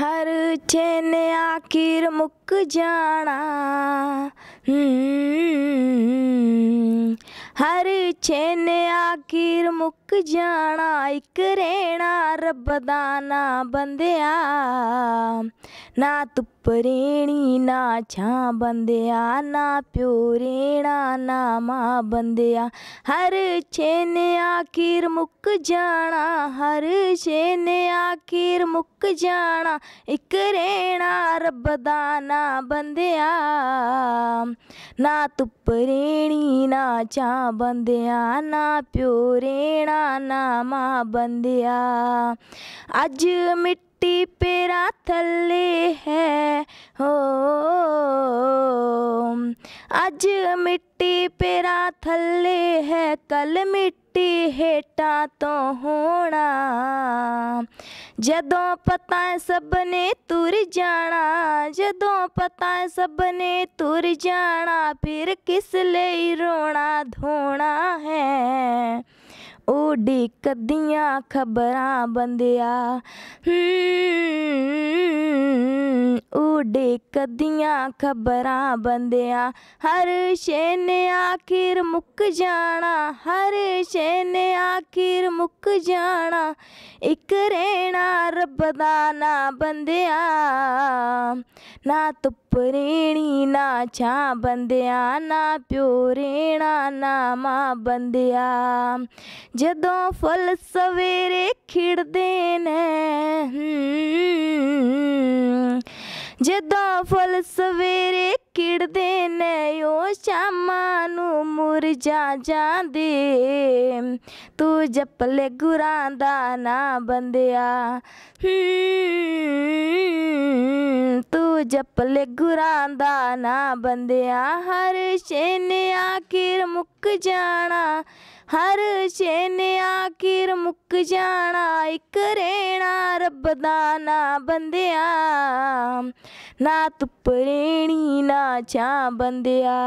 ਹਰ ਚੈਨ ਆਖਿਰ ਮੁੱਕ ਜਾਣਾ ਹਰ ਪਿੱਛੇ ਨੇ ਆਖੀਰ ਮੁੱਕ ਜਾਣਾ ਇੱਕ ਰਹਿਣਾ ਰੱਬ ਦਾ ਨਾ ਬੰਦਿਆ ਨਾ ਧੁੱਪ ਰੇਣੀ ਨਾ ਛਾਂ ਬੰਦਿਆ ਨਾ ਪਿਓ ਰੇਣਾ ਨਾ ਮਾਂ ਬੰਦਿਆ ਹਰ ਛੇ ਨੇ ਆਖੀਰ ਮੁੱਕ ਜਾਣਾ ਹਰ ਛੇ ਨੇ ਆਖੀਰ ਮੁੱਕ ਜਾਣਾ ਇੱਕ ਰਹਿਣਾ ਰੱਬ ਦਾ ਨਾ ਬੰਦਿਆ ਨਾ ਧੁੱਪ ਰੇਣੀ ਨਾ ਛਾਂ ਬੰਦਿਆ ਬੰਦਿਆ ਨਾ ਪਿਓ ਰੇਣਾ ਨਾ ਮਾਂ ਬੰਦਿਆ ਅੱਜ ਮਿੱਟੀ ਪੇਰਾ ਥੱਲੇ ਹੈ ਹੋ ਅੱਜ ਮਿੱਟੀ ਪੇਰਾ ਥੱਲੇ ਹੈ ਕੱਲ ਮਿੱਟੀ ਹੇਟਾਂ ਤੋਂ ਹੋਣਾ ਜਦੋਂ ਪਤਾ ਸਭਨੇ ਤੁਰ ਜਾਣਾ ਜਦੋਂ ਪਤਾ ਸਭਨੇ ਤੁਰ ਜਾਣਾ ਫਿਰ ਕਿਸ ਲਈ ਰੋਣਾ ਧੋਣਾ ਹੈ ਉਡੀਕਦੀਆਂ ਖਬਰਾਂ ਬੰਦਿਆ ਹੂੰ ਸਾਡੇ ਕਦੀਆਂ ਖਬਰਾਂ ਬੰਦਿਆਂ ਹਰ ਸ਼ੈ ਨੇ ਆਖਿਰ ਮੁੱਕ ਜਾਣਾ ਹਰ ਸ਼ੈ ਨੇ ਆਖਿਰ ਮੁੱਕ ਜਾਣਾ ਇੱਕ ਰਹਿਣਾ ਰੱਬ ਦਾ ਨਾ ਬੰਦਿਆ ਨਾ ਧੁੱਪ ਰੇਣੀ ਨਾ ਛਾਂ ਬੰਦਿਆ ਨਾ ਪਿਓ ਰੇਣਾ ਨਾ ਮਾਂ ਬੰਦਿਆ ਜਦੋਂ ਫੁੱਲ ਸਵੇਰੇ ਖਿੜਦੇ ਨੇ ਜਦੋਂ ਫੁੱਲ ਸਵੇਰੇ ਖਿੜਦੇ ਨੇ ਉਹ ਸ਼ਾਮਾਂ ਨੂੰ ਮੁਰਝਾ ਜਾਂਦੇ ਤੂੰ ਜਪ ਲੈ ਗੁਰਾਂ ਦਾ ਨਾ ਬੰਦਿਆ ਹੂੰ ਜਪ ਲੈ ਗੁਰਾਂ ਦਾ ਨਾ ਬੰਦਿਆ ਹਰ ਛੇਨ ਨੇ ਆਖਿਰ ਮੁੱਕ ਜਾਣਾ ਹਰ ਛੇਨ ਨੇ ਆਖਿਰ ਮੁੱਕ ਜਾਣਾ ਇੱਕ ਰੇਣਾ ਰੱਬ ਦਾ ਨਾ ਬੰਦਿਆ ਨਾ ਤੁਪਰੇਣੀ ਨਾ ਛਾਂ ਬੰਦਿਆ